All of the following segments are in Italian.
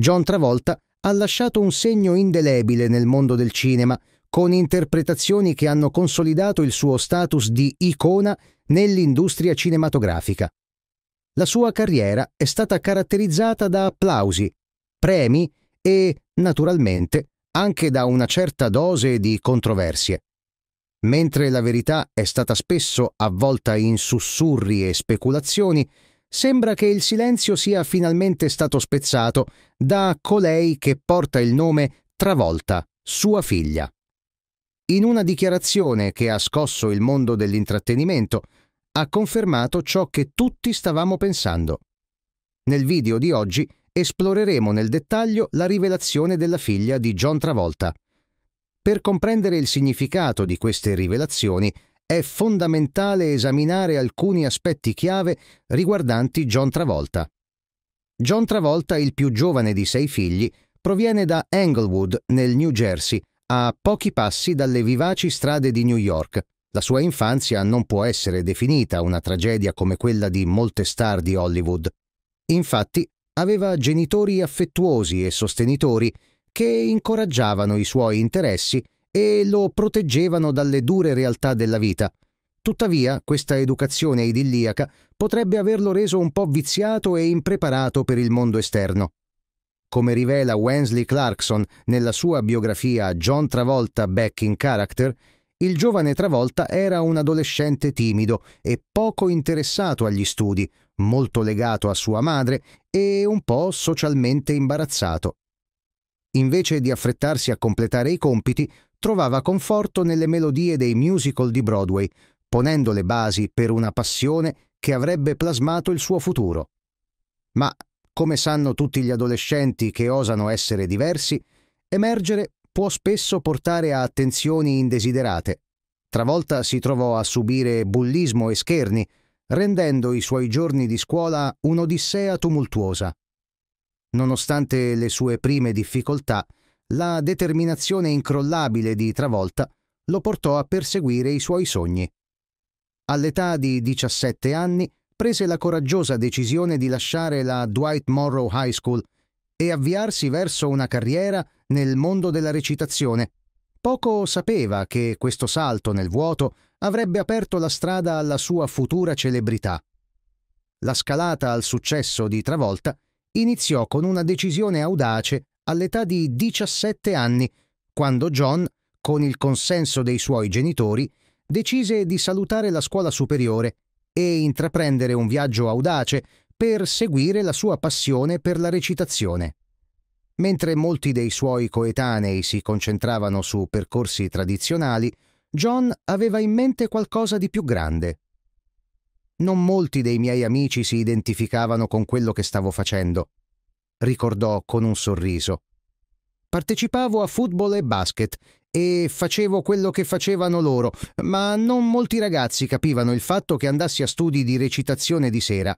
John Travolta ha lasciato un segno indelebile nel mondo del cinema, con interpretazioni che hanno consolidato il suo status di icona nell'industria cinematografica. La sua carriera è stata caratterizzata da applausi, premi e, naturalmente, anche da una certa dose di controversie. Mentre la verità è stata spesso avvolta in sussurri e speculazioni, sembra che il silenzio sia finalmente stato spezzato da colei che porta il nome Travolta, sua figlia. In una dichiarazione che ha scosso il mondo dell'intrattenimento, ha confermato ciò che tutti stavamo pensando. Nel video di oggi esploreremo nel dettaglio la rivelazione della figlia di John Travolta. Per comprendere il significato di queste rivelazioni è fondamentale esaminare alcuni aspetti chiave riguardanti John Travolta. John Travolta, il più giovane di sei figli, proviene da Englewood, nel New Jersey, a pochi passi dalle vivaci strade di New York. La sua infanzia non può essere definita una tragedia come quella di molte star di Hollywood. Infatti, aveva genitori affettuosi e sostenitori che incoraggiavano i suoi interessi e lo proteggevano dalle dure realtà della vita. Tuttavia, questa educazione idilliaca potrebbe averlo reso un po' viziato e impreparato per il mondo esterno. Come rivela Wensley Clarkson nella sua biografia John Travolta Back in Character, il giovane Travolta era un adolescente timido e poco interessato agli studi, molto legato a sua madre e un po' socialmente imbarazzato. Invece di affrettarsi a completare i compiti, trovava conforto nelle melodie dei musical di Broadway, ponendo le basi per una passione che avrebbe plasmato il suo futuro. Ma, come sanno tutti gli adolescenti che osano essere diversi, emergere può spesso portare a attenzioni indesiderate. Travolta si trovò a subire bullismo e scherni, rendendo i suoi giorni di scuola un'odissea tumultuosa. Nonostante le sue prime difficoltà, la determinazione incrollabile di Travolta lo portò a perseguire i suoi sogni. All'età di 17 anni prese la coraggiosa decisione di lasciare la Dwight Morrow High School e avviarsi verso una carriera nel mondo della recitazione. Poco sapeva che questo salto nel vuoto avrebbe aperto la strada alla sua futura celebrità. La scalata al successo di Travolta iniziò con una decisione audace all'età di 17 anni, quando John, con il consenso dei suoi genitori, decise di salutare la scuola superiore e intraprendere un viaggio audace per seguire la sua passione per la recitazione. Mentre molti dei suoi coetanei si concentravano su percorsi tradizionali, John aveva in mente qualcosa di più grande. Non molti dei miei amici si identificavano con quello che stavo facendo, ricordò con un sorriso. Partecipavo a football e basket e facevo quello che facevano loro, ma non molti ragazzi capivano il fatto che andassi a studi di recitazione di sera.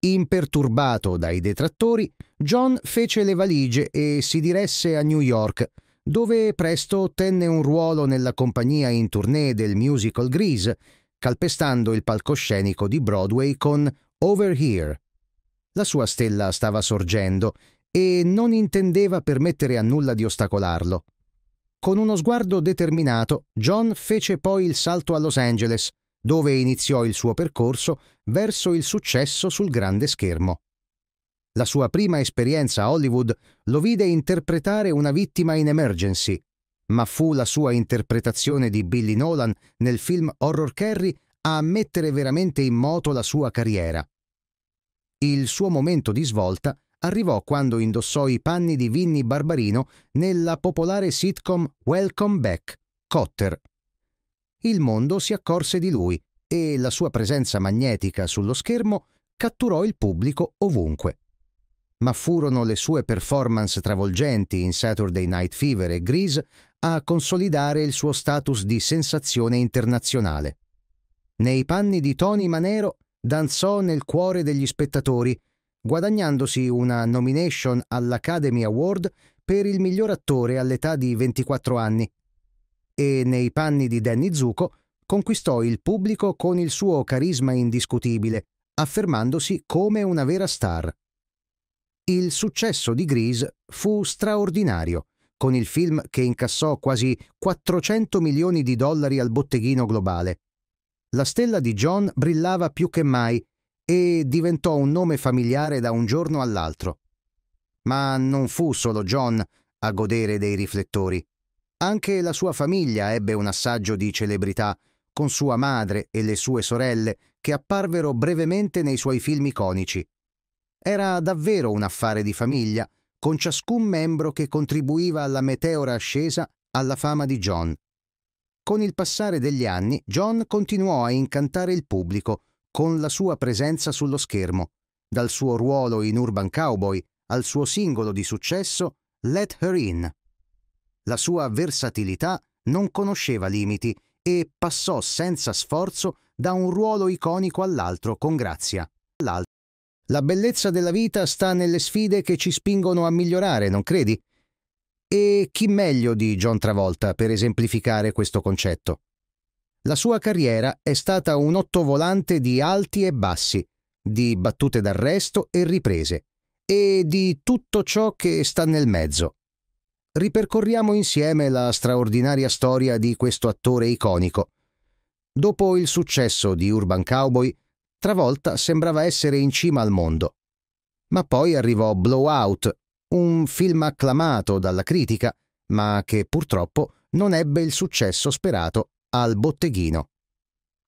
Imperturbato dai detrattori, John fece le valigie e si diresse a New York, dove presto ottenne un ruolo nella compagnia in tournée del musical Grease, calpestando il palcoscenico di Broadway con Over Here. La sua stella stava sorgendo e non intendeva permettere a nulla di ostacolarlo. Con uno sguardo determinato, John fece poi il salto a Los Angeles, dove iniziò il suo percorso verso il successo sul grande schermo. La sua prima esperienza a Hollywood lo vide interpretare una vittima in emergency, ma fu la sua interpretazione di Billy Nolan nel film Horror Carry a mettere veramente in moto la sua carriera. Il suo momento di svolta arrivò quando indossò i panni di Vinny Barbarino nella popolare sitcom Welcome Back, Cotter. Il mondo si accorse di lui e la sua presenza magnetica sullo schermo catturò il pubblico ovunque. Ma furono le sue performance travolgenti in Saturday Night Fever e Grease a consolidare il suo status di sensazione internazionale. Nei panni di Tony Manero danzò nel cuore degli spettatori, guadagnandosi una nomination all'Academy Award per il miglior attore all'età di 24 anni. E nei panni di Danny Zuko conquistò il pubblico con il suo carisma indiscutibile, affermandosi come una vera star. Il successo di Grease fu straordinario, con il film che incassò quasi 400 milioni di dollari al botteghino globale la stella di John brillava più che mai e diventò un nome familiare da un giorno all'altro. Ma non fu solo John a godere dei riflettori. Anche la sua famiglia ebbe un assaggio di celebrità, con sua madre e le sue sorelle che apparvero brevemente nei suoi film iconici. Era davvero un affare di famiglia, con ciascun membro che contribuiva alla meteora ascesa alla fama di John. Con il passare degli anni, John continuò a incantare il pubblico con la sua presenza sullo schermo, dal suo ruolo in Urban Cowboy al suo singolo di successo Let Her In. La sua versatilità non conosceva limiti e passò senza sforzo da un ruolo iconico all'altro con grazia. La bellezza della vita sta nelle sfide che ci spingono a migliorare, non credi? E chi meglio di John Travolta per esemplificare questo concetto? La sua carriera è stata un ottovolante di alti e bassi, di battute d'arresto e riprese, e di tutto ciò che sta nel mezzo. Ripercorriamo insieme la straordinaria storia di questo attore iconico. Dopo il successo di Urban Cowboy, Travolta sembrava essere in cima al mondo. Ma poi arrivò Blowout, un film acclamato dalla critica, ma che purtroppo non ebbe il successo sperato al botteghino.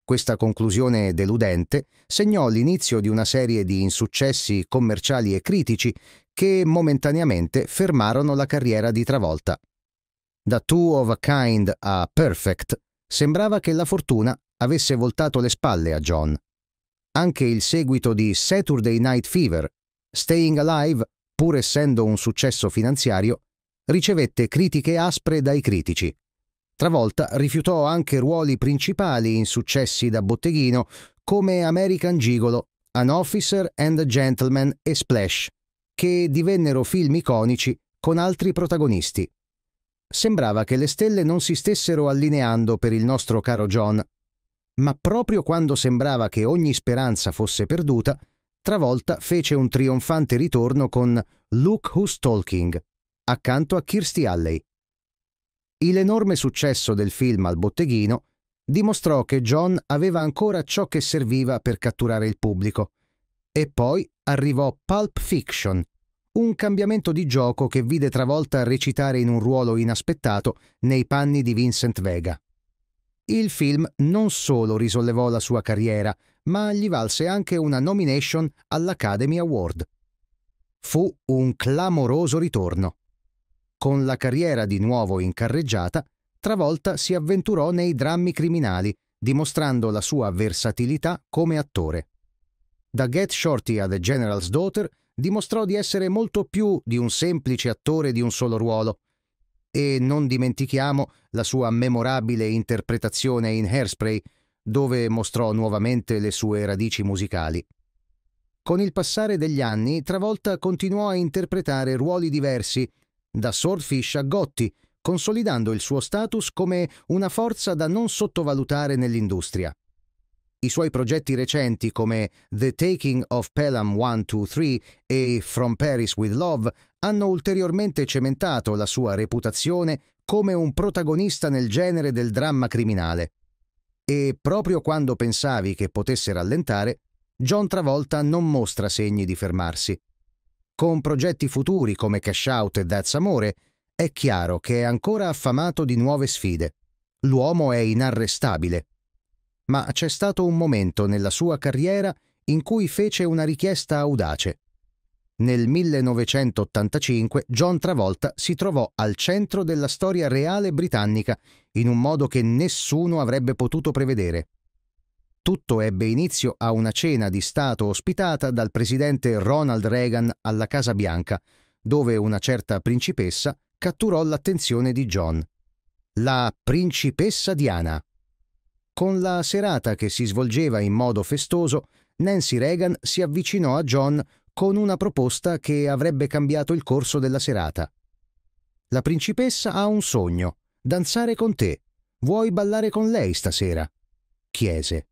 Questa conclusione deludente segnò l'inizio di una serie di insuccessi commerciali e critici che momentaneamente fermarono la carriera di Travolta. Da Two of a Kind a Perfect sembrava che la fortuna avesse voltato le spalle a John. Anche il seguito di Saturday Night Fever, Staying Alive pur essendo un successo finanziario, ricevette critiche aspre dai critici. Travolta rifiutò anche ruoli principali in successi da botteghino come American Gigolo, An Officer and a Gentleman e Splash, che divennero film iconici con altri protagonisti. Sembrava che le stelle non si stessero allineando per il nostro caro John, ma proprio quando sembrava che ogni speranza fosse perduta, travolta fece un trionfante ritorno con Look Who's Talking accanto a Kirstie Alley. l'enorme successo del film al botteghino dimostrò che John aveva ancora ciò che serviva per catturare il pubblico. E poi arrivò Pulp Fiction, un cambiamento di gioco che vide Travolta recitare in un ruolo inaspettato nei panni di Vincent Vega. Il film non solo risollevò la sua carriera, ma gli valse anche una nomination all'Academy Award. Fu un clamoroso ritorno. Con la carriera di nuovo in carreggiata, Travolta si avventurò nei drammi criminali, dimostrando la sua versatilità come attore. Da Get Shorty a The General's Daughter dimostrò di essere molto più di un semplice attore di un solo ruolo. E non dimentichiamo la sua memorabile interpretazione in Hairspray, dove mostrò nuovamente le sue radici musicali. Con il passare degli anni, Travolta continuò a interpretare ruoli diversi, da Swordfish a Gotti, consolidando il suo status come una forza da non sottovalutare nell'industria. I suoi progetti recenti come The Taking of Pelham 123 e From Paris with Love hanno ulteriormente cementato la sua reputazione come un protagonista nel genere del dramma criminale e proprio quando pensavi che potesse rallentare, John Travolta non mostra segni di fermarsi. Con progetti futuri come Cash Out e That's Amore, è chiaro che è ancora affamato di nuove sfide. L'uomo è inarrestabile. Ma c'è stato un momento nella sua carriera in cui fece una richiesta audace. Nel 1985 John Travolta si trovò al centro della storia reale britannica in un modo che nessuno avrebbe potuto prevedere. Tutto ebbe inizio a una cena di Stato ospitata dal presidente Ronald Reagan alla Casa Bianca, dove una certa principessa catturò l'attenzione di John. La principessa Diana. Con la serata che si svolgeva in modo festoso, Nancy Reagan si avvicinò a John con una proposta che avrebbe cambiato il corso della serata. La principessa ha un sogno, danzare con te. Vuoi ballare con lei stasera? chiese.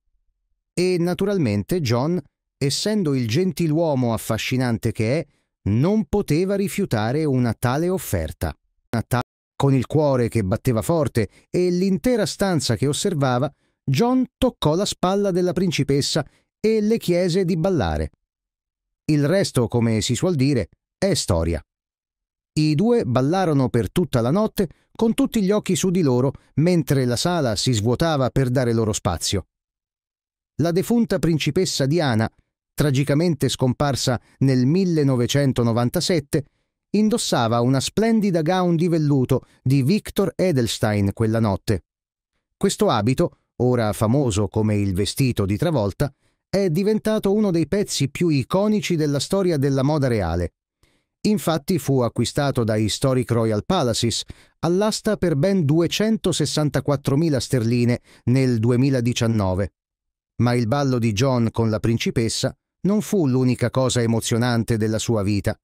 E naturalmente John, essendo il gentiluomo affascinante che è, non poteva rifiutare una tale offerta. Con il cuore che batteva forte e l'intera stanza che osservava, John toccò la spalla della principessa e le chiese di ballare. Il resto, come si suol dire, è storia. I due ballarono per tutta la notte con tutti gli occhi su di loro mentre la sala si svuotava per dare loro spazio. La defunta principessa Diana, tragicamente scomparsa nel 1997, indossava una splendida gown di velluto di Victor Edelstein quella notte. Questo abito, ora famoso come il vestito di Travolta, è diventato uno dei pezzi più iconici della storia della moda reale. Infatti fu acquistato da Historic Royal Palaces all'asta per ben 264.000 sterline nel 2019. Ma il ballo di John con la principessa non fu l'unica cosa emozionante della sua vita.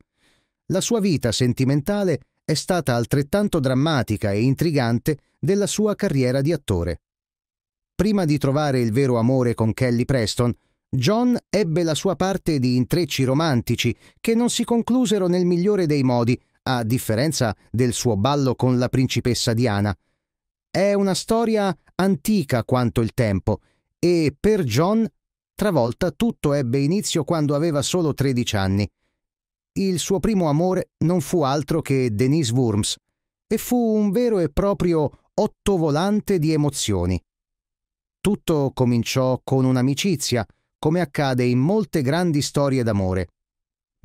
La sua vita sentimentale è stata altrettanto drammatica e intrigante della sua carriera di attore. Prima di trovare il vero amore con Kelly Preston, John ebbe la sua parte di intrecci romantici che non si conclusero nel migliore dei modi, a differenza del suo ballo con la principessa Diana. È una storia antica quanto il tempo e per John travolta tutto ebbe inizio quando aveva solo 13 anni. Il suo primo amore non fu altro che Denise Wurms e fu un vero e proprio ottovolante di emozioni. Tutto cominciò con un'amicizia, come accade in molte grandi storie d'amore.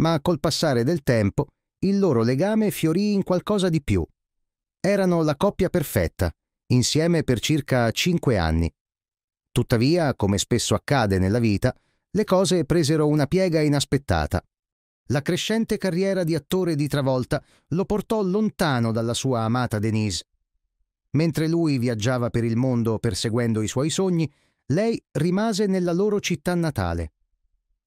Ma col passare del tempo il loro legame fiorì in qualcosa di più. Erano la coppia perfetta, insieme per circa cinque anni. Tuttavia, come spesso accade nella vita, le cose presero una piega inaspettata. La crescente carriera di attore di Travolta lo portò lontano dalla sua amata Denise. Mentre lui viaggiava per il mondo perseguendo i suoi sogni, lei rimase nella loro città natale.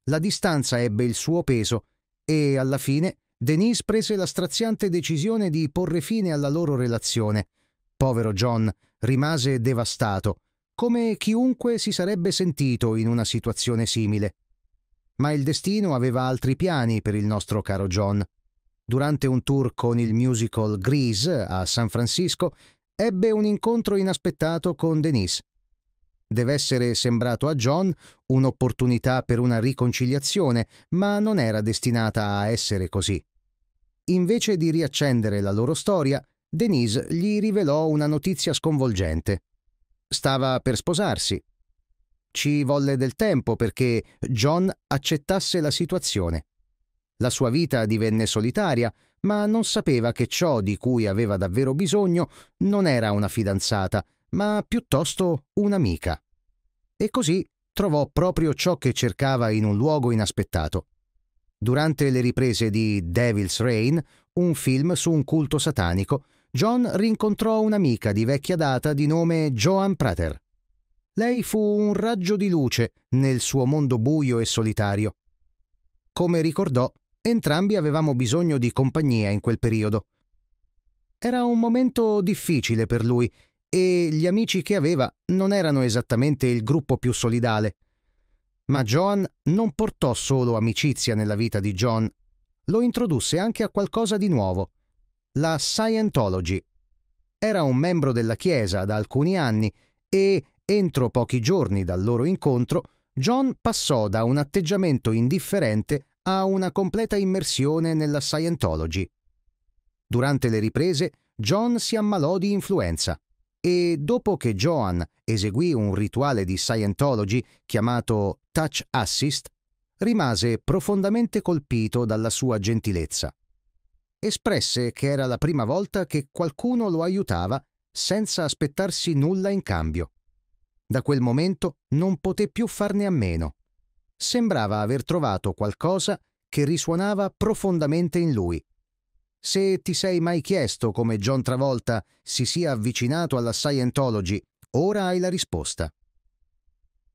La distanza ebbe il suo peso e, alla fine, Denise prese la straziante decisione di porre fine alla loro relazione. Povero John rimase devastato, come chiunque si sarebbe sentito in una situazione simile. Ma il destino aveva altri piani per il nostro caro John. Durante un tour con il musical Grease a San Francisco, ebbe un incontro inaspettato con Denise. Deve essere sembrato a John un'opportunità per una riconciliazione, ma non era destinata a essere così. Invece di riaccendere la loro storia, Denise gli rivelò una notizia sconvolgente. Stava per sposarsi. Ci volle del tempo perché John accettasse la situazione. La sua vita divenne solitaria, ma non sapeva che ciò di cui aveva davvero bisogno non era una fidanzata, ma piuttosto un'amica. E così trovò proprio ciò che cercava in un luogo inaspettato. Durante le riprese di Devil's Reign, un film su un culto satanico, John rincontrò un'amica di vecchia data di nome Joan Prater. Lei fu un raggio di luce nel suo mondo buio e solitario. Come ricordò, entrambi avevamo bisogno di compagnia in quel periodo. Era un momento difficile per lui e gli amici che aveva non erano esattamente il gruppo più solidale. Ma Joan non portò solo amicizia nella vita di John, lo introdusse anche a qualcosa di nuovo, la Scientology. Era un membro della Chiesa da alcuni anni e, entro pochi giorni dal loro incontro, John passò da un atteggiamento indifferente a una completa immersione nella Scientology. Durante le riprese, John si ammalò di influenza e dopo che Joan eseguì un rituale di Scientology chiamato Touch Assist, rimase profondamente colpito dalla sua gentilezza. Espresse che era la prima volta che qualcuno lo aiutava senza aspettarsi nulla in cambio. Da quel momento non poté più farne a meno. Sembrava aver trovato qualcosa che risuonava profondamente in lui se ti sei mai chiesto come John Travolta si sia avvicinato alla Scientology, ora hai la risposta.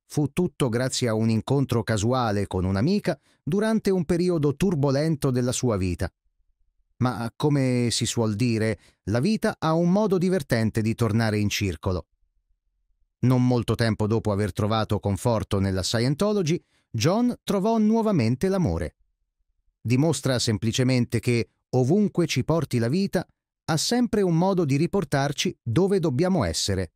Fu tutto grazie a un incontro casuale con un'amica durante un periodo turbolento della sua vita. Ma come si suol dire, la vita ha un modo divertente di tornare in circolo. Non molto tempo dopo aver trovato conforto nella Scientology, John trovò nuovamente l'amore. Dimostra semplicemente che ovunque ci porti la vita, ha sempre un modo di riportarci dove dobbiamo essere.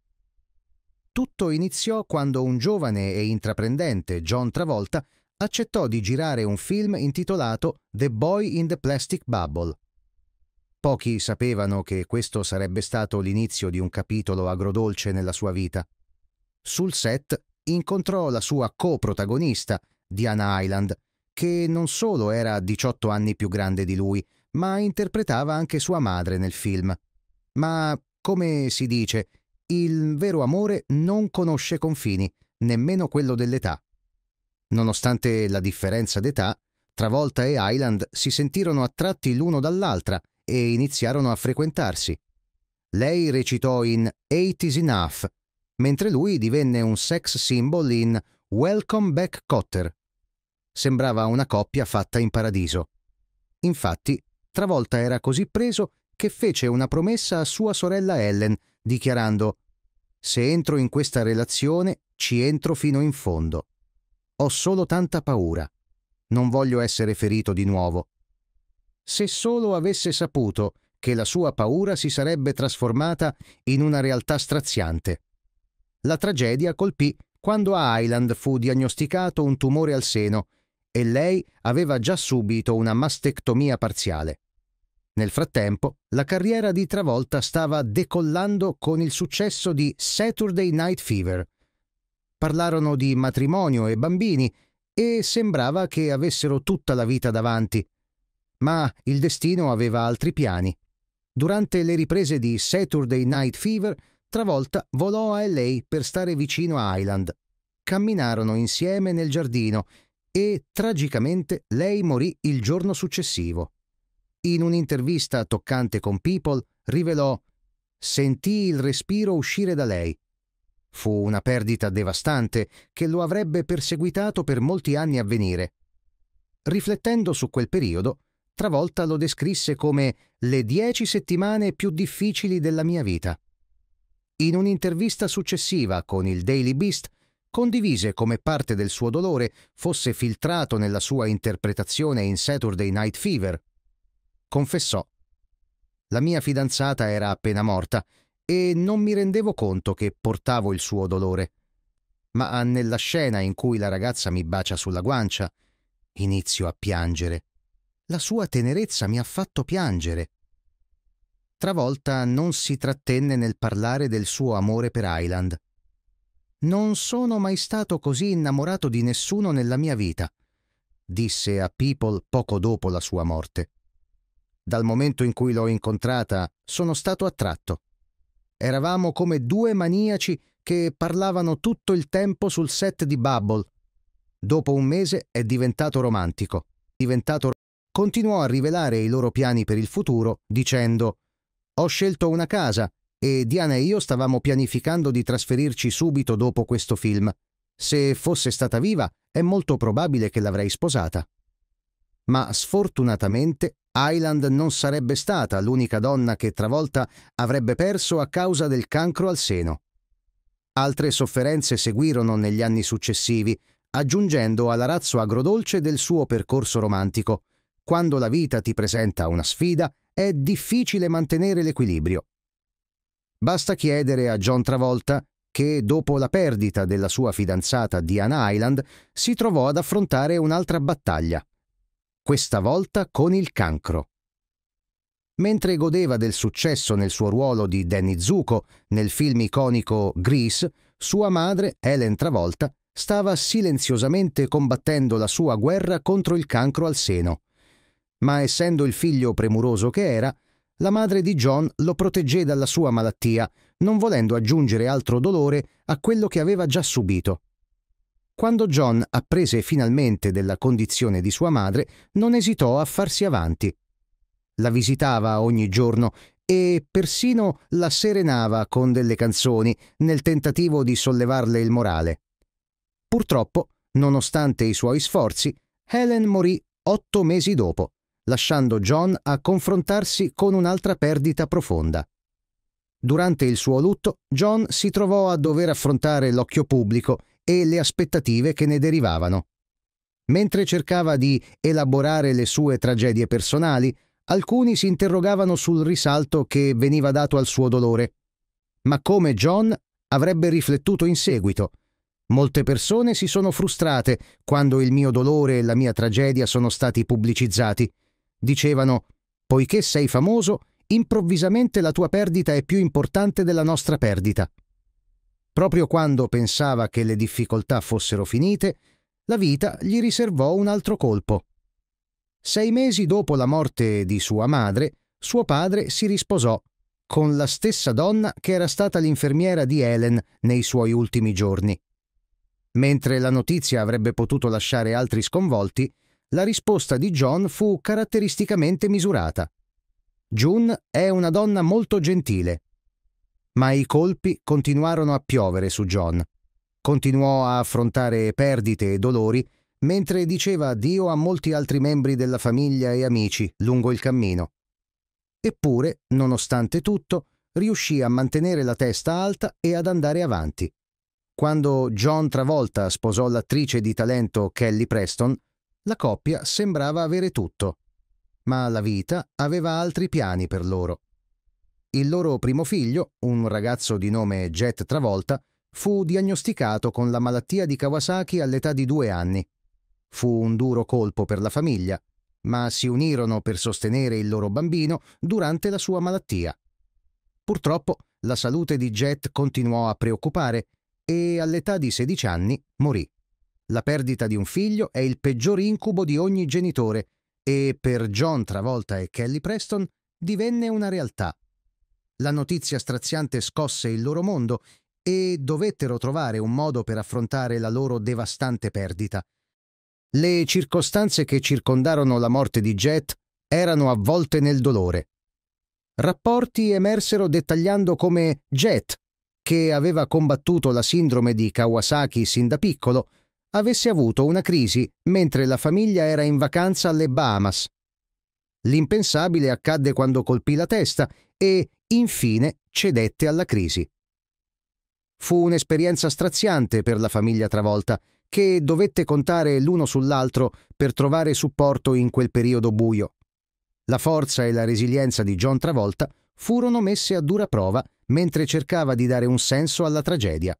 Tutto iniziò quando un giovane e intraprendente John Travolta accettò di girare un film intitolato The Boy in the Plastic Bubble. Pochi sapevano che questo sarebbe stato l'inizio di un capitolo agrodolce nella sua vita. Sul set incontrò la sua co-protagonista, Diana Island, che non solo era 18 anni più grande di lui, ma interpretava anche sua madre nel film. Ma, come si dice, il vero amore non conosce confini, nemmeno quello dell'età. Nonostante la differenza d'età, Travolta e Island si sentirono attratti l'uno dall'altra e iniziarono a frequentarsi. Lei recitò in Eight is Enough, mentre lui divenne un sex symbol in Welcome Back Cotter. Sembrava una coppia fatta in paradiso. Infatti, volta era così preso che fece una promessa a sua sorella Ellen, dichiarando Se entro in questa relazione, ci entro fino in fondo. Ho solo tanta paura. Non voglio essere ferito di nuovo. Se solo avesse saputo che la sua paura si sarebbe trasformata in una realtà straziante. La tragedia colpì quando a Island fu diagnosticato un tumore al seno e lei aveva già subito una mastectomia parziale. Nel frattempo, la carriera di Travolta stava decollando con il successo di Saturday Night Fever. Parlarono di matrimonio e bambini e sembrava che avessero tutta la vita davanti. Ma il destino aveva altri piani. Durante le riprese di Saturday Night Fever, Travolta volò a LA per stare vicino a Island. Camminarono insieme nel giardino e, tragicamente, lei morì il giorno successivo in un'intervista toccante con People, rivelò Sentì il respiro uscire da lei. Fu una perdita devastante che lo avrebbe perseguitato per molti anni a venire. Riflettendo su quel periodo, Travolta lo descrisse come le dieci settimane più difficili della mia vita. In un'intervista successiva con il Daily Beast, condivise come parte del suo dolore fosse filtrato nella sua interpretazione in Saturday Night Fever, confessò. La mia fidanzata era appena morta e non mi rendevo conto che portavo il suo dolore. Ma nella scena in cui la ragazza mi bacia sulla guancia, inizio a piangere. La sua tenerezza mi ha fatto piangere. Travolta non si trattenne nel parlare del suo amore per Island. Non sono mai stato così innamorato di nessuno nella mia vita, disse a People poco dopo la sua morte. Dal momento in cui l'ho incontrata sono stato attratto. Eravamo come due maniaci che parlavano tutto il tempo sul set di Bubble. Dopo un mese è diventato romantico. Diventato... Continuò a rivelare i loro piani per il futuro dicendo «Ho scelto una casa e Diana e io stavamo pianificando di trasferirci subito dopo questo film. Se fosse stata viva è molto probabile che l'avrei sposata». Ma sfortunatamente Island non sarebbe stata l'unica donna che travolta avrebbe perso a causa del cancro al seno. Altre sofferenze seguirono negli anni successivi, aggiungendo all'arazzo agrodolce del suo percorso romantico. Quando la vita ti presenta una sfida, è difficile mantenere l'equilibrio. Basta chiedere a John Travolta che, dopo la perdita della sua fidanzata Diana Island, si trovò ad affrontare un'altra battaglia questa volta con il cancro. Mentre godeva del successo nel suo ruolo di Danny Zuko nel film iconico Grease, sua madre, Helen Travolta, stava silenziosamente combattendo la sua guerra contro il cancro al seno. Ma essendo il figlio premuroso che era, la madre di John lo proteggé dalla sua malattia, non volendo aggiungere altro dolore a quello che aveva già subito. Quando John apprese finalmente della condizione di sua madre, non esitò a farsi avanti. La visitava ogni giorno e persino la serenava con delle canzoni nel tentativo di sollevarle il morale. Purtroppo, nonostante i suoi sforzi, Helen morì otto mesi dopo, lasciando John a confrontarsi con un'altra perdita profonda. Durante il suo lutto, John si trovò a dover affrontare l'occhio pubblico e le aspettative che ne derivavano. Mentre cercava di elaborare le sue tragedie personali, alcuni si interrogavano sul risalto che veniva dato al suo dolore. Ma come John avrebbe riflettuto in seguito? Molte persone si sono frustrate quando il mio dolore e la mia tragedia sono stati pubblicizzati. Dicevano, poiché sei famoso, improvvisamente la tua perdita è più importante della nostra perdita. Proprio quando pensava che le difficoltà fossero finite, la vita gli riservò un altro colpo. Sei mesi dopo la morte di sua madre, suo padre si risposò con la stessa donna che era stata l'infermiera di Helen nei suoi ultimi giorni. Mentre la notizia avrebbe potuto lasciare altri sconvolti, la risposta di John fu caratteristicamente misurata. June è una donna molto gentile, ma i colpi continuarono a piovere su John. Continuò a affrontare perdite e dolori mentre diceva addio a molti altri membri della famiglia e amici lungo il cammino. Eppure, nonostante tutto, riuscì a mantenere la testa alta e ad andare avanti. Quando John Travolta sposò l'attrice di talento Kelly Preston, la coppia sembrava avere tutto, ma la vita aveva altri piani per loro. Il loro primo figlio, un ragazzo di nome Jet Travolta, fu diagnosticato con la malattia di Kawasaki all'età di due anni. Fu un duro colpo per la famiglia, ma si unirono per sostenere il loro bambino durante la sua malattia. Purtroppo la salute di Jet continuò a preoccupare e all'età di 16 anni morì. La perdita di un figlio è il peggior incubo di ogni genitore e per John Travolta e Kelly Preston divenne una realtà. La notizia straziante scosse il loro mondo e dovettero trovare un modo per affrontare la loro devastante perdita. Le circostanze che circondarono la morte di Jet erano avvolte nel dolore. Rapporti emersero dettagliando come Jet, che aveva combattuto la sindrome di Kawasaki sin da piccolo, avesse avuto una crisi mentre la famiglia era in vacanza alle Bahamas. L'impensabile accadde quando colpì la testa e, infine, cedette alla crisi. Fu un'esperienza straziante per la famiglia travolta, che dovette contare l'uno sull'altro per trovare supporto in quel periodo buio. La forza e la resilienza di John Travolta furono messe a dura prova mentre cercava di dare un senso alla tragedia.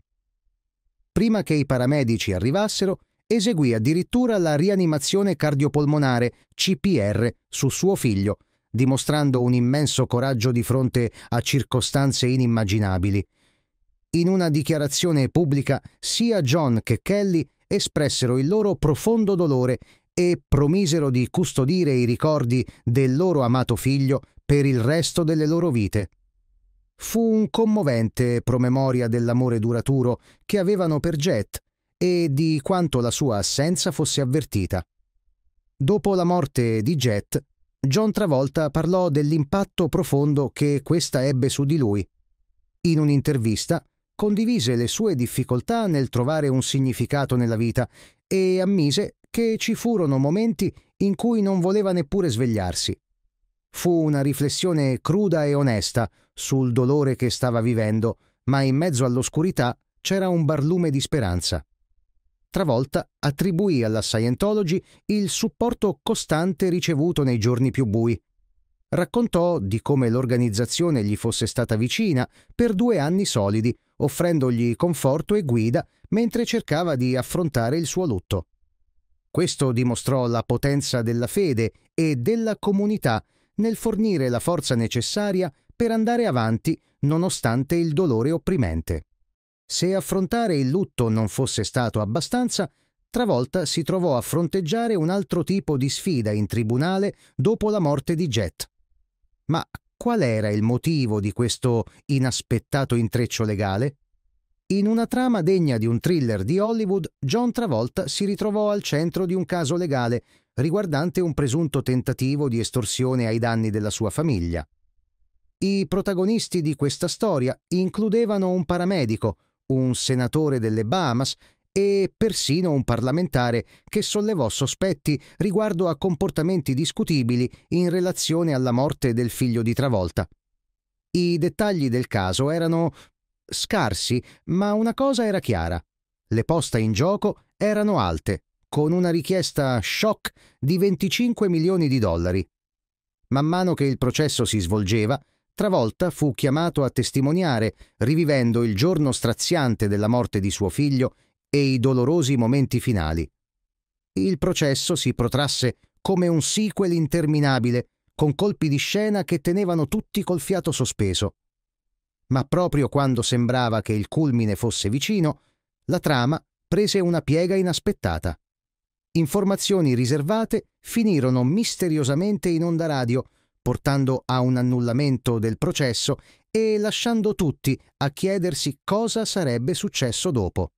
Prima che i paramedici arrivassero, eseguì addirittura la rianimazione cardiopolmonare CPR su suo figlio, dimostrando un immenso coraggio di fronte a circostanze inimmaginabili. In una dichiarazione pubblica sia John che Kelly espressero il loro profondo dolore e promisero di custodire i ricordi del loro amato figlio per il resto delle loro vite. Fu un commovente promemoria dell'amore duraturo che avevano per Jet e di quanto la sua assenza fosse avvertita. Dopo la morte di Jet, John Travolta parlò dell'impatto profondo che questa ebbe su di lui. In un'intervista condivise le sue difficoltà nel trovare un significato nella vita e ammise che ci furono momenti in cui non voleva neppure svegliarsi. Fu una riflessione cruda e onesta sul dolore che stava vivendo, ma in mezzo all'oscurità c'era un barlume di speranza travolta attribuì alla Scientology il supporto costante ricevuto nei giorni più bui. Raccontò di come l'organizzazione gli fosse stata vicina per due anni solidi, offrendogli conforto e guida mentre cercava di affrontare il suo lutto. Questo dimostrò la potenza della fede e della comunità nel fornire la forza necessaria per andare avanti nonostante il dolore opprimente. Se affrontare il lutto non fosse stato abbastanza, Travolta si trovò a fronteggiare un altro tipo di sfida in tribunale dopo la morte di Jet. Ma qual era il motivo di questo inaspettato intreccio legale? In una trama degna di un thriller di Hollywood, John Travolta si ritrovò al centro di un caso legale riguardante un presunto tentativo di estorsione ai danni della sua famiglia. I protagonisti di questa storia includevano un paramedico, un senatore delle Bahamas e persino un parlamentare che sollevò sospetti riguardo a comportamenti discutibili in relazione alla morte del figlio di Travolta. I dettagli del caso erano scarsi, ma una cosa era chiara. Le poste in gioco erano alte, con una richiesta shock di 25 milioni di dollari. Man mano che il processo si svolgeva, Travolta fu chiamato a testimoniare, rivivendo il giorno straziante della morte di suo figlio e i dolorosi momenti finali. Il processo si protrasse come un sequel interminabile, con colpi di scena che tenevano tutti col fiato sospeso. Ma proprio quando sembrava che il culmine fosse vicino, la trama prese una piega inaspettata. Informazioni riservate finirono misteriosamente in onda radio portando a un annullamento del processo e lasciando tutti a chiedersi cosa sarebbe successo dopo.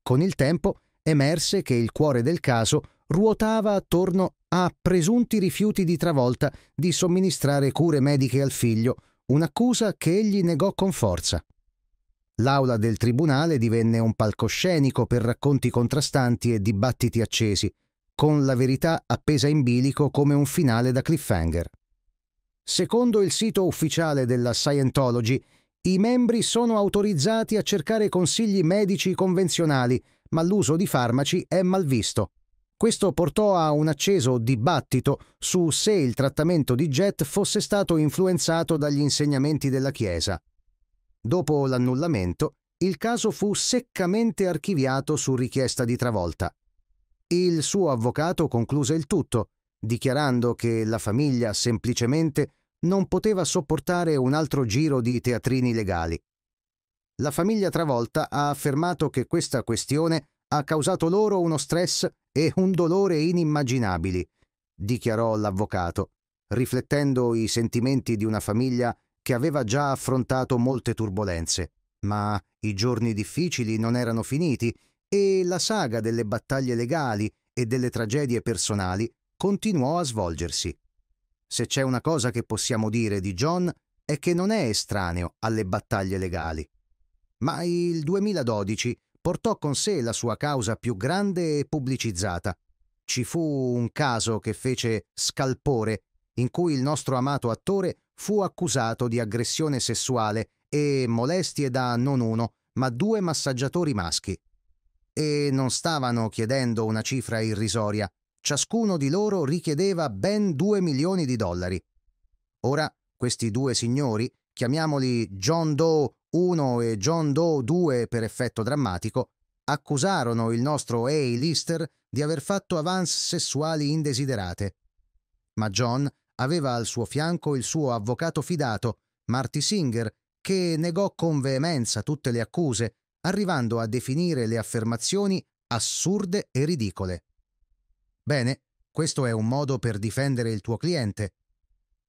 Con il tempo emerse che il cuore del caso ruotava attorno a presunti rifiuti di travolta di somministrare cure mediche al figlio, un'accusa che egli negò con forza. L'aula del tribunale divenne un palcoscenico per racconti contrastanti e dibattiti accesi, con la verità appesa in bilico come un finale da cliffhanger. Secondo il sito ufficiale della Scientology, i membri sono autorizzati a cercare consigli medici convenzionali, ma l'uso di farmaci è malvisto. Questo portò a un acceso dibattito su se il trattamento di Jet fosse stato influenzato dagli insegnamenti della Chiesa. Dopo l'annullamento, il caso fu seccamente archiviato su richiesta di Travolta. Il suo avvocato concluse il tutto, dichiarando che la famiglia semplicemente non poteva sopportare un altro giro di teatrini legali. La famiglia travolta ha affermato che questa questione ha causato loro uno stress e un dolore inimmaginabili, dichiarò l'avvocato, riflettendo i sentimenti di una famiglia che aveva già affrontato molte turbulenze. Ma i giorni difficili non erano finiti e la saga delle battaglie legali e delle tragedie personali continuò a svolgersi. Se c'è una cosa che possiamo dire di John è che non è estraneo alle battaglie legali. Ma il 2012 portò con sé la sua causa più grande e pubblicizzata. Ci fu un caso che fece scalpore in cui il nostro amato attore fu accusato di aggressione sessuale e molestie da non uno, ma due massaggiatori maschi. E non stavano chiedendo una cifra irrisoria, Ciascuno di loro richiedeva ben 2 milioni di dollari. Ora, questi due signori, chiamiamoli John Doe 1 e John Doe 2 per effetto drammatico, accusarono il nostro A. Lister di aver fatto avance sessuali indesiderate. Ma John aveva al suo fianco il suo avvocato fidato, Marty Singer, che negò con veemenza tutte le accuse, arrivando a definire le affermazioni assurde e ridicole. Bene, questo è un modo per difendere il tuo cliente.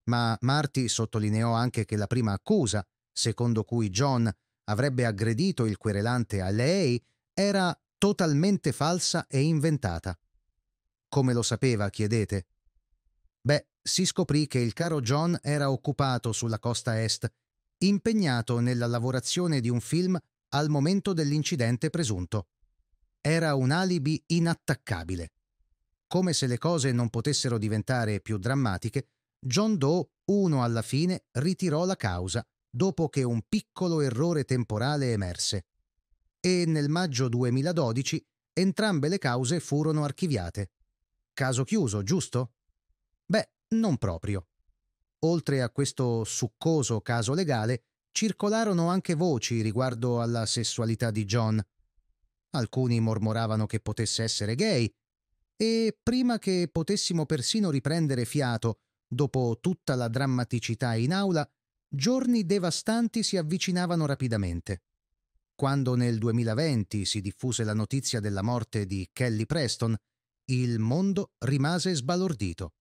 Ma Marty sottolineò anche che la prima accusa, secondo cui John avrebbe aggredito il querelante a lei, era totalmente falsa e inventata. Come lo sapeva, chiedete? Beh, si scoprì che il caro John era occupato sulla costa est, impegnato nella lavorazione di un film al momento dell'incidente presunto. Era un alibi inattaccabile come se le cose non potessero diventare più drammatiche, John Doe, uno alla fine, ritirò la causa, dopo che un piccolo errore temporale emerse. E nel maggio 2012 entrambe le cause furono archiviate. Caso chiuso, giusto? Beh, non proprio. Oltre a questo succoso caso legale, circolarono anche voci riguardo alla sessualità di John. Alcuni mormoravano che potesse essere gay, e prima che potessimo persino riprendere fiato, dopo tutta la drammaticità in aula, giorni devastanti si avvicinavano rapidamente. Quando nel 2020 si diffuse la notizia della morte di Kelly Preston, il mondo rimase sbalordito.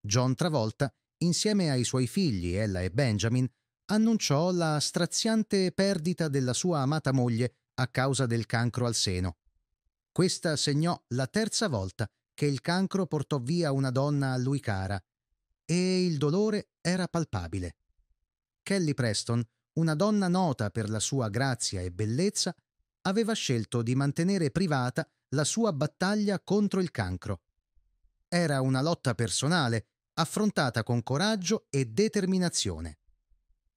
John Travolta, insieme ai suoi figli Ella e Benjamin, annunciò la straziante perdita della sua amata moglie a causa del cancro al seno. Questa segnò la terza volta che il cancro portò via una donna a lui cara e il dolore era palpabile. Kelly Preston, una donna nota per la sua grazia e bellezza, aveva scelto di mantenere privata la sua battaglia contro il cancro. Era una lotta personale, affrontata con coraggio e determinazione.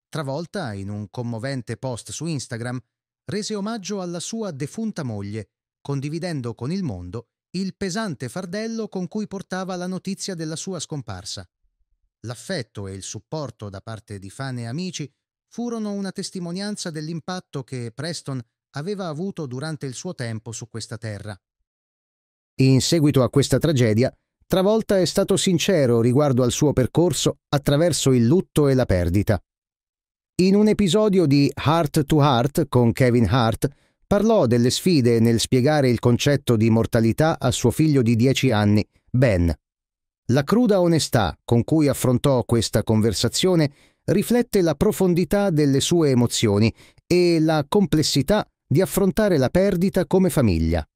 Travolta in un commovente post su Instagram, rese omaggio alla sua defunta moglie condividendo con il mondo il pesante fardello con cui portava la notizia della sua scomparsa. L'affetto e il supporto da parte di fan e amici furono una testimonianza dell'impatto che Preston aveva avuto durante il suo tempo su questa terra. In seguito a questa tragedia, Travolta è stato sincero riguardo al suo percorso attraverso il lutto e la perdita. In un episodio di Heart to Heart con Kevin Hart, Parlò delle sfide nel spiegare il concetto di mortalità a suo figlio di dieci anni, Ben. La cruda onestà con cui affrontò questa conversazione riflette la profondità delle sue emozioni e la complessità di affrontare la perdita come famiglia.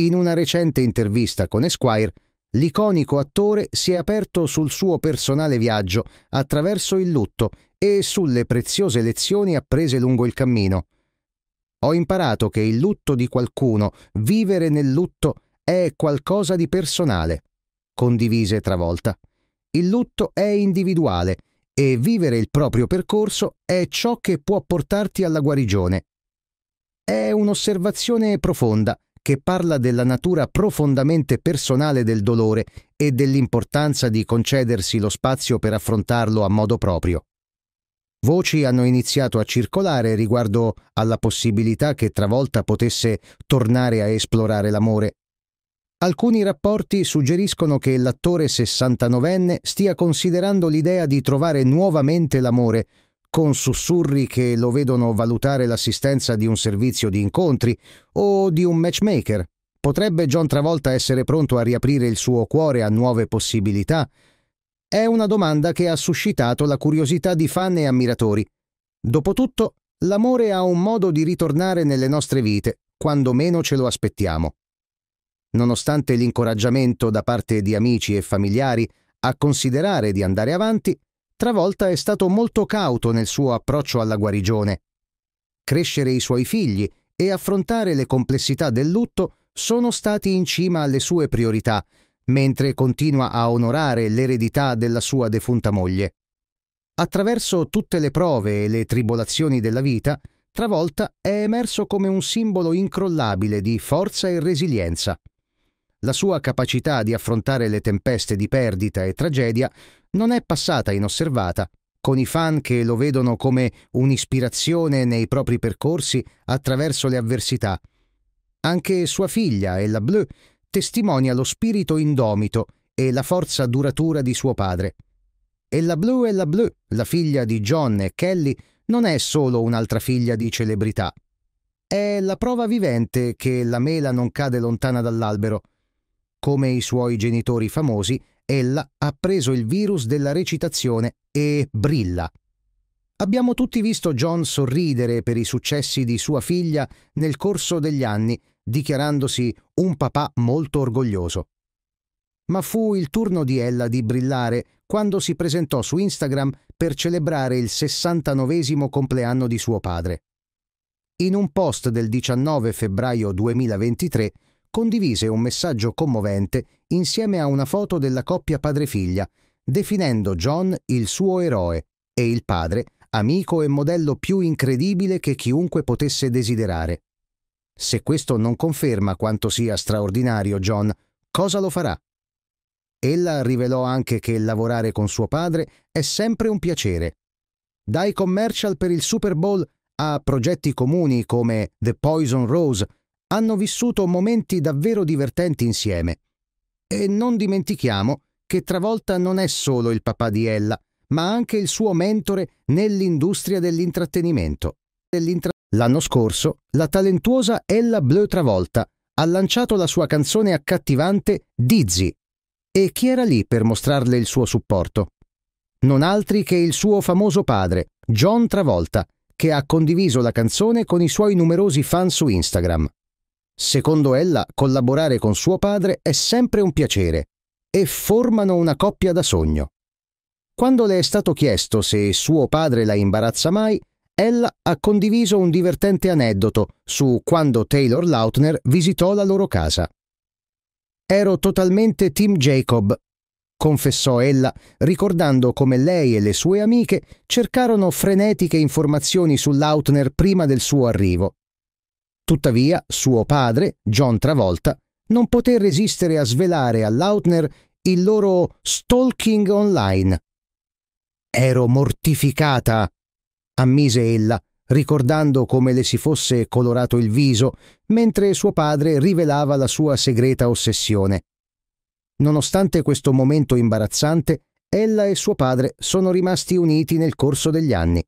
In una recente intervista con Esquire, l'iconico attore si è aperto sul suo personale viaggio attraverso il lutto e sulle preziose lezioni apprese lungo il cammino, ho imparato che il lutto di qualcuno, vivere nel lutto, è qualcosa di personale, condivise Travolta. Il lutto è individuale e vivere il proprio percorso è ciò che può portarti alla guarigione. È un'osservazione profonda che parla della natura profondamente personale del dolore e dell'importanza di concedersi lo spazio per affrontarlo a modo proprio. Voci hanno iniziato a circolare riguardo alla possibilità che Travolta potesse tornare a esplorare l'amore. Alcuni rapporti suggeriscono che l'attore 69enne stia considerando l'idea di trovare nuovamente l'amore, con sussurri che lo vedono valutare l'assistenza di un servizio di incontri o di un matchmaker. Potrebbe John Travolta essere pronto a riaprire il suo cuore a nuove possibilità? È una domanda che ha suscitato la curiosità di fan e ammiratori. Dopotutto, l'amore ha un modo di ritornare nelle nostre vite, quando meno ce lo aspettiamo. Nonostante l'incoraggiamento da parte di amici e familiari a considerare di andare avanti, Travolta è stato molto cauto nel suo approccio alla guarigione. Crescere i suoi figli e affrontare le complessità del lutto sono stati in cima alle sue priorità mentre continua a onorare l'eredità della sua defunta moglie. Attraverso tutte le prove e le tribolazioni della vita, Travolta è emerso come un simbolo incrollabile di forza e resilienza. La sua capacità di affrontare le tempeste di perdita e tragedia non è passata inosservata, con i fan che lo vedono come un'ispirazione nei propri percorsi attraverso le avversità. Anche sua figlia, Ella Bleu, testimonia lo spirito indomito e la forza duratura di suo padre. E la Blue e la Blue, la figlia di John e Kelly, non è solo un'altra figlia di celebrità. È la prova vivente che la mela non cade lontana dall'albero. Come i suoi genitori famosi, ella ha preso il virus della recitazione e brilla. Abbiamo tutti visto John sorridere per i successi di sua figlia nel corso degli anni dichiarandosi un papà molto orgoglioso. Ma fu il turno di Ella di brillare quando si presentò su Instagram per celebrare il 69 compleanno di suo padre. In un post del 19 febbraio 2023 condivise un messaggio commovente insieme a una foto della coppia padre-figlia, definendo John il suo eroe e il padre amico e modello più incredibile che chiunque potesse desiderare. Se questo non conferma quanto sia straordinario John, cosa lo farà? Ella rivelò anche che lavorare con suo padre è sempre un piacere. Dai commercial per il Super Bowl a progetti comuni come The Poison Rose hanno vissuto momenti davvero divertenti insieme. E non dimentichiamo che Travolta non è solo il papà di Ella, ma anche il suo mentore nell'industria dell'intrattenimento. Dell'intrattenimento. L'anno scorso, la talentuosa Ella Bleu Travolta ha lanciato la sua canzone accattivante Dizzy. E chi era lì per mostrarle il suo supporto? Non altri che il suo famoso padre, John Travolta, che ha condiviso la canzone con i suoi numerosi fan su Instagram. Secondo ella, collaborare con suo padre è sempre un piacere e formano una coppia da sogno. Quando le è stato chiesto se suo padre la imbarazza mai, ella ha condiviso un divertente aneddoto su quando Taylor Lautner visitò la loro casa. Ero totalmente Tim Jacob, confessò ella, ricordando come lei e le sue amiche cercarono frenetiche informazioni su Lautner prima del suo arrivo. Tuttavia, suo padre, John Travolta, non poté resistere a svelare a Lautner il loro stalking online. Ero mortificata ammise ella, ricordando come le si fosse colorato il viso mentre suo padre rivelava la sua segreta ossessione. Nonostante questo momento imbarazzante, ella e suo padre sono rimasti uniti nel corso degli anni.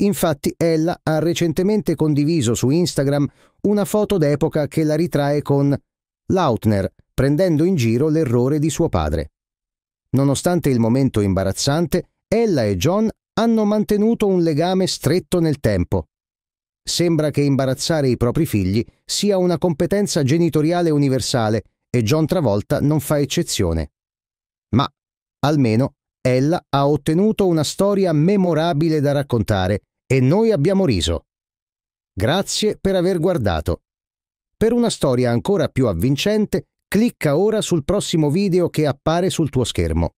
Infatti ella ha recentemente condiviso su Instagram una foto d'epoca che la ritrae con Lautner, prendendo in giro l'errore di suo padre. Nonostante il momento imbarazzante, ella e John hanno mantenuto un legame stretto nel tempo. Sembra che imbarazzare i propri figli sia una competenza genitoriale universale e John Travolta non fa eccezione. Ma, almeno, ella ha ottenuto una storia memorabile da raccontare e noi abbiamo riso. Grazie per aver guardato. Per una storia ancora più avvincente, clicca ora sul prossimo video che appare sul tuo schermo.